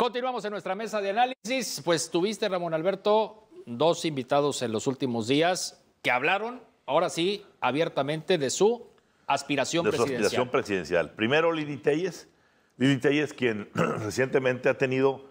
Continuamos en nuestra mesa de análisis. Pues tuviste, Ramón Alberto, dos invitados en los últimos días que hablaron, ahora sí, abiertamente de su aspiración presidencial. de Su aspiración presidencial. Primero, Lili Telles. Lili Telles, quien recientemente ha tenido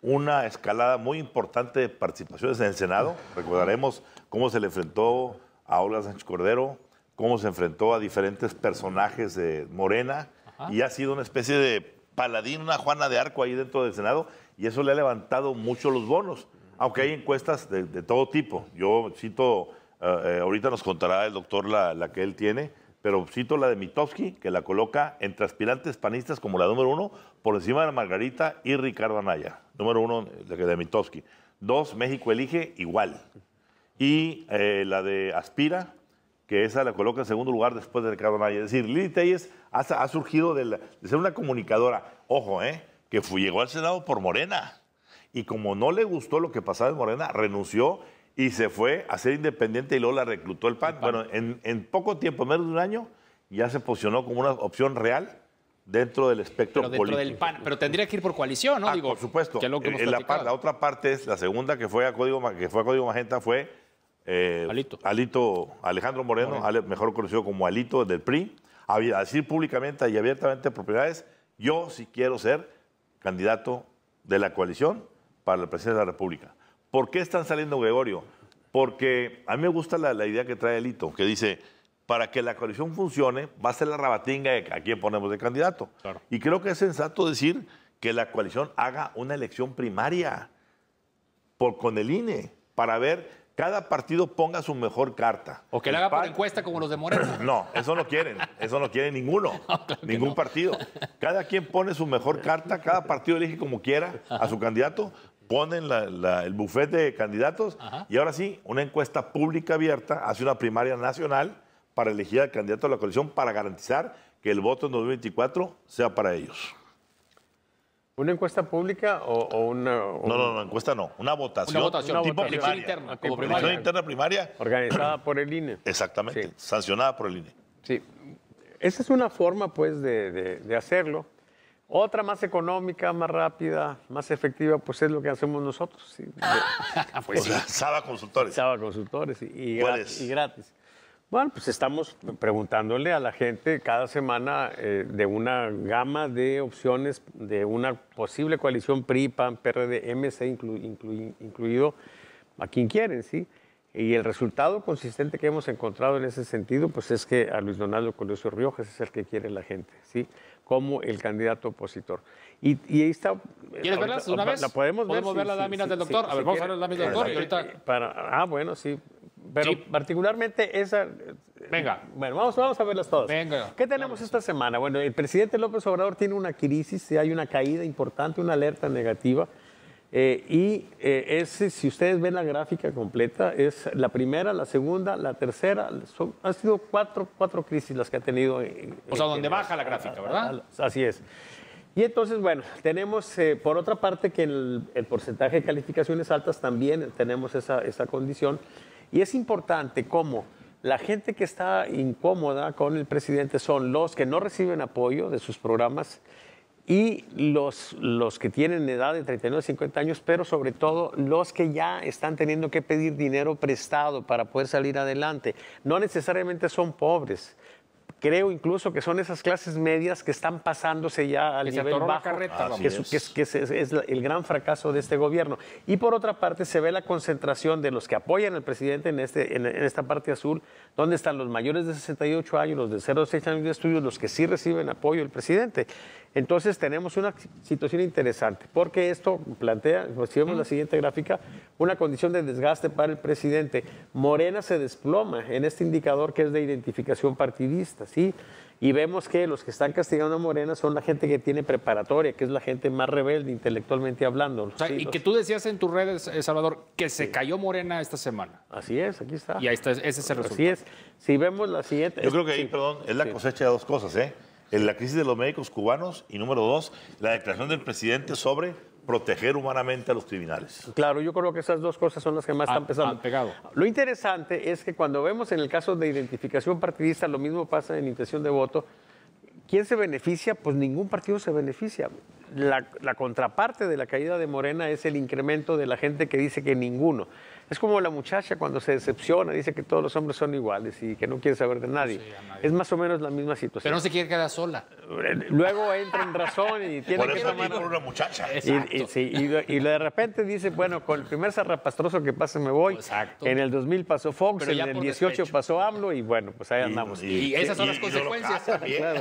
una escalada muy importante de participaciones en el Senado. Recordaremos cómo se le enfrentó a Ola Sánchez Cordero, cómo se enfrentó a diferentes personajes de Morena y ha sido una especie de paladín, una Juana de Arco ahí dentro del Senado, y eso le ha levantado mucho los bonos, aunque hay encuestas de, todo tipo. Yo cito, eh, eh, ahorita nos contará el doctor la, que él tiene, pero cito la de Mitofsky, que la coloca entre aspirantes panistas como la número uno, por encima de Margarita y Ricardo Anaya. Número uno, de Mitofsky. Dos, México elige igual. Y eh, la de Aspira, que esa la coloca en segundo lugar después de Ricardo Es decir, Lili Telles ha, surgido de, ser una comunicadora, ojo, eh, que fue, llegó al Senado por Morena. Y como no le gustó lo que pasaba en Morena, renunció y se fue a ser independiente y luego la reclutó el PAN. Bueno, en, poco tiempo, menos de un año, ya se posicionó como una opción real dentro del espectro pero dentro Del PAN, pero tendría que ir por coalición, ¿no? Ah, Digo, por supuesto. Eh, la, la, otra parte es la segunda que fue a Código, que fue a Código Magenta fue eh, Alito. Alejandro Moreno, mejor conocido como Alito del PRI, a decir públicamente y abiertamente propiedades, yo sí quiero ser candidato de la coalición para la presidencia de la República. ¿Por qué están saliendo Gregorio? Porque a mí me gusta la, idea que trae Alito, que dice, para que la coalición funcione, va a ser la rabatinga de a quién ponemos de candidato. Y creo que es sensato decir que la coalición haga una elección primaria por, con el INE para ver cada partido ponga su mejor carta. O que le haga por encuesta como los de Moreno? No, eso no quieren, eso no quiere ninguno, ningún partido. Cada quien pone su mejor carta, cada partido elige como quiera a su candidato, ponen el bufete de candidatos y ahora sí, una encuesta pública abierta hace una primaria nacional para elegir al candidato de la coalición para garantizar que el voto en 2024 sea para ellos. ¿Una encuesta pública o, una.? No, no, no, encuesta no. Una votación. Una votación. Tipo interna. Como primaria. votación interna primaria. Organizada por el INE. Exactamente. Sancionada por el INE. Sí. Esa es una forma, pues, de, hacerlo. Otra más económica, más rápida, más efectiva, pues es lo que hacemos nosotros. Ah, pues, o sea, Saba Consultores. Saba Consultores y gratis. Bueno, pues estamos preguntándole a la gente cada semana eh, de una gama de opciones de una posible coalición PRI, PAN, PRD, MC incluido a quien quieren, ¿sí? Y el resultado consistente que hemos encontrado en ese sentido, pues es que a Luis Donaldo Colosio Riojas es el que quiere la gente, ¿sí? Como el candidato opositor. Y, ahí está... ¿Quieres verla una vez? ¿La podemos, ¿Podemos ver? la lámina del doctor? a ver, vamos a ver las láminas del doctor y ahorita... ah, bueno, sí pero particularmente esa... Venga. Bueno, vamos, vamos a verlas todas. Venga. ¿Qué tenemos esta semana? Bueno, el presidente López Obrador tiene una crisis, hay una caída importante, una alerta negativa. Eh, y eh, ese si ustedes ven la gráfica completa, es la primera, la segunda, la tercera. Son, han sido cuatro, cuatro crisis las que ha tenido. o sea, donde baja la gráfica, ¿verdad? Así es. Y entonces, bueno, tenemos eh, por otra parte que el, el, porcentaje de calificaciones altas también tenemos esa, esa condición. Y es importante cómo la gente que está incómoda con el presidente son los que no reciben apoyo de sus programas y los, los que tienen edad de 39 a 50 años, pero sobre todo los que ya están teniendo que pedir dinero prestado para poder salir adelante. No necesariamente son pobres, creo incluso que son esas clases medias que están pasándose ya al que nivel bajo, que, es, el gran fracaso de este gobierno. Y por otra parte se ve la concentración de los que apoyan al presidente en, este, en, esta parte azul, donde están los mayores de 68 años, los de 0 a 6 años de estudio, los que sí reciben apoyo del presidente. Entonces tenemos una situación interesante, porque esto plantea, si vemos la siguiente gráfica, una condición de desgaste para el presidente. Morena se desploma en este indicador que es de identificación partidista, ¿sí? Y vemos que los que están castigando a Morena son la gente que tiene preparatoria, que es la gente más rebelde intelectualmente hablando. y que tú decías en tus redes, Salvador, que se cayó Morena esta semana. Así es, aquí está. Y ahí está, ese es el resultado. Así es. Si vemos la siguiente... Yo creo que ahí, perdón, es la cosecha de dos cosas, ¿eh? En la crisis de los médicos cubanos y número dos, la declaración del presidente sobre proteger humanamente a los criminales. Claro, yo creo que esas dos cosas son las que más ah, están pesando. Ah, pegado. Lo interesante es que cuando vemos en el caso de identificación partidista, lo mismo pasa en intención de voto, ¿quién se beneficia? Pues ningún partido se beneficia. La, la contraparte de la caída de Morena es el incremento de la gente que dice que ninguno. Es como la muchacha cuando se decepciona, dice que todos los hombres son iguales y que no quiere saber de nadie. Es más o menos la misma situación. Pero no se quiere quedar sola. Luego entra en razón y tiene que tomar por una muchacha. Y, y, de repente dice, bueno, con el primer zarrapastroso que pase me voy. Exacto. En el 2000 pasó Fox, en el 18 pasó AMLO y bueno, pues ahí andamos. Y, esas son las consecuencias.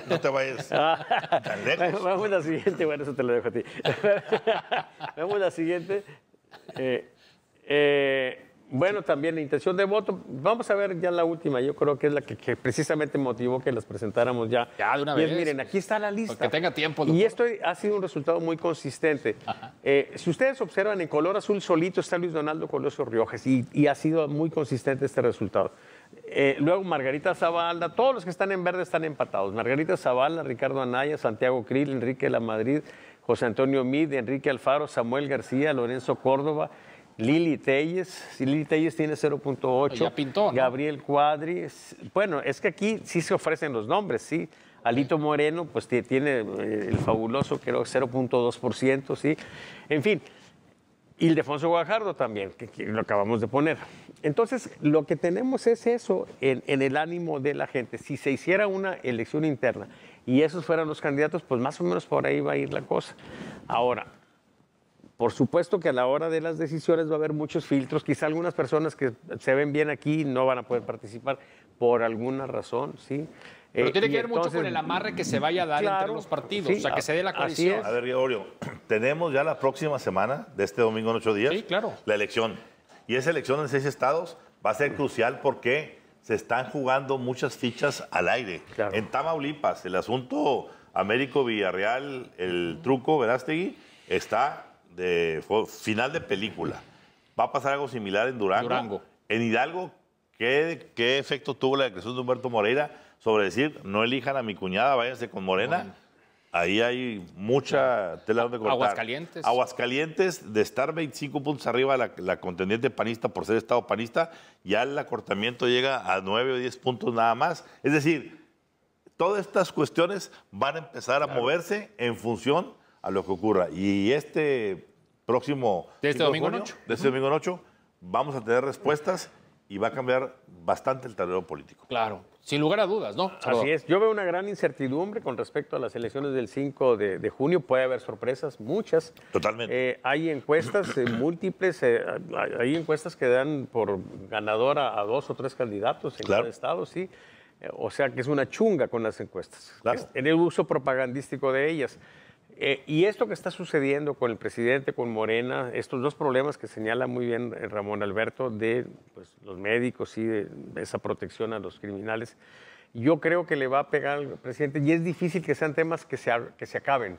No, te vayas ah. Vamos a la siguiente, bueno, eso te lo dejo a ti. vamos a la siguiente. Eh, eh, bueno, también la intención de voto. Vamos a ver ya la última. Yo creo que es la que, precisamente motivó que las presentáramos ya. de una vez. miren, aquí está la lista. Que tenga tiempo. Y esto ha sido un resultado muy consistente. Eh, si ustedes observan, en color azul solito está Luis Donaldo Colosio Riojas y, y ha sido muy consistente este resultado. Eh, luego Margarita Zavala, todos los que están en verde están empatados. Margarita Zavala, Ricardo Anaya, Santiago Krill, Enrique La Madrid, José Antonio Mid, Enrique Alfaro, Samuel García, Lorenzo Córdoba. Lili Telles, Lili Telles tiene 0.8. Ya pintó. Gabriel Cuadri. Bueno, es que aquí sí se ofrecen los nombres, sí. Alito Moreno, pues tiene eh, el fabuloso, creo, 0.2%, sí. En fin, Ildefonso Guajardo también, que, lo acabamos de poner. Entonces, lo que tenemos es eso en, en, el ánimo de la gente. Si se hiciera una elección interna y esos fueran los candidatos, pues más o menos por ahí va a ir la cosa. Ahora, por supuesto que a la hora de las decisiones va a haber muchos filtros. Quizá algunas personas que se ven bien aquí no van a poder participar por alguna razón, ¿sí? Pero tiene eh, que ver mucho con el amarre que se vaya a dar entre los partidos, o sea, que se dé la coalición. A ver, tenemos ya la próxima semana, de este domingo en ocho días, la elección. Y esa elección en seis estados va a ser crucial porque se están jugando muchas fichas al aire. En Tamaulipas, el asunto Américo Villarreal, el truco Verástegui, está de final de película. ¿Va a pasar algo similar en Durango? En Hidalgo, ¿qué, ¿qué, efecto tuvo la declaración de Humberto Moreira sobre decir no elijan a mi cuñada, váyanse con Morena? Ahí hay mucha tela donde cortar. Aguascalientes. Aguascalientes, de estar 25 puntos arriba la, contendiente panista por ser Estado panista, ya el acortamiento llega a 9 o 10 puntos nada más. Es decir, todas estas cuestiones van a empezar a moverse en función a lo que ocurra. Y este próximo... De este domingo en De este domingo en vamos a tener respuestas y va a cambiar bastante el tablero político. Claro, sin lugar a dudas, ¿no? Así es. Yo veo una gran incertidumbre con respecto a las elecciones del 5 de, junio. Puede haber sorpresas, muchas. Totalmente. Eh, hay encuestas eh, múltiples, eh, hay encuestas que dan por ganadora a dos o tres candidatos en cada estado, sí. O sea que es una chunga con las encuestas. en el uso propagandístico de ellas. Eh, y esto que está sucediendo con el presidente, con Morena, estos dos problemas que señala muy bien eh, Ramón Alberto de pues, los médicos y de esa protección a los criminales, yo creo que le va a pegar al presidente y es difícil que sean temas que se, que se acaben.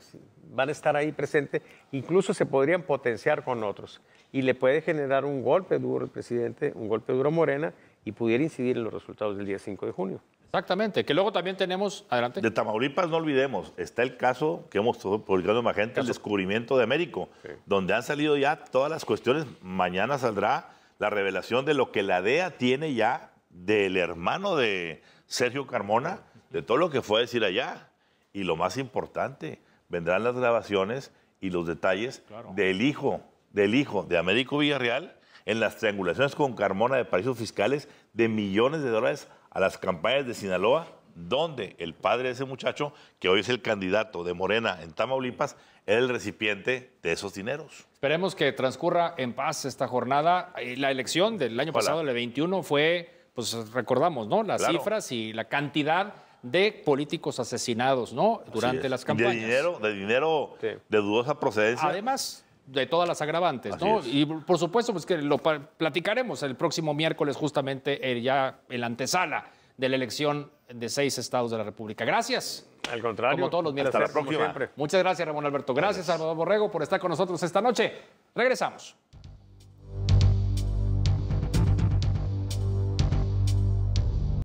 Van a estar ahí presentes, incluso se podrían potenciar con otros y le puede generar un golpe duro al presidente, un golpe duro a Morena y pudiera incidir en los resultados del día 5 de junio. Exactamente, que luego también tenemos, adelante. De Tamaulipas no olvidemos, está el caso que hemos publicado en gente, el descubrimiento de Américo, donde han salido ya todas las cuestiones, mañana saldrá la revelación de lo que la DEA tiene ya del hermano de Sergio Carmona, de todo lo que fue a decir allá. Y lo más importante, vendrán las grabaciones y los detalles del hijo, del hijo de Américo Villarreal en las triangulaciones con Carmona de paraísos fiscales de millones de dólares a las campañas de Sinaloa, donde el padre de ese muchacho, que hoy es el candidato de Morena en Tamaulipas, era el recipiente de esos dineros. Esperemos que transcurra en paz esta jornada. La elección del año pasado, el 21, fue, pues recordamos, ¿no? Las cifras y la cantidad de políticos asesinados, ¿no? Durante las campañas. De dinero, de dinero de dudosa procedencia. Además, de todas las agravantes, ¿no? Y por supuesto, pues que lo platicaremos el próximo miércoles, justamente ya en la antesala de la elección de seis estados de la República. Gracias. Al contrario. Como todos los miércoles. Hasta la próxima. Muchas gracias, Ramón Alberto. Gracias, gracias, Salvador Borrego, por estar con nosotros esta noche. Regresamos.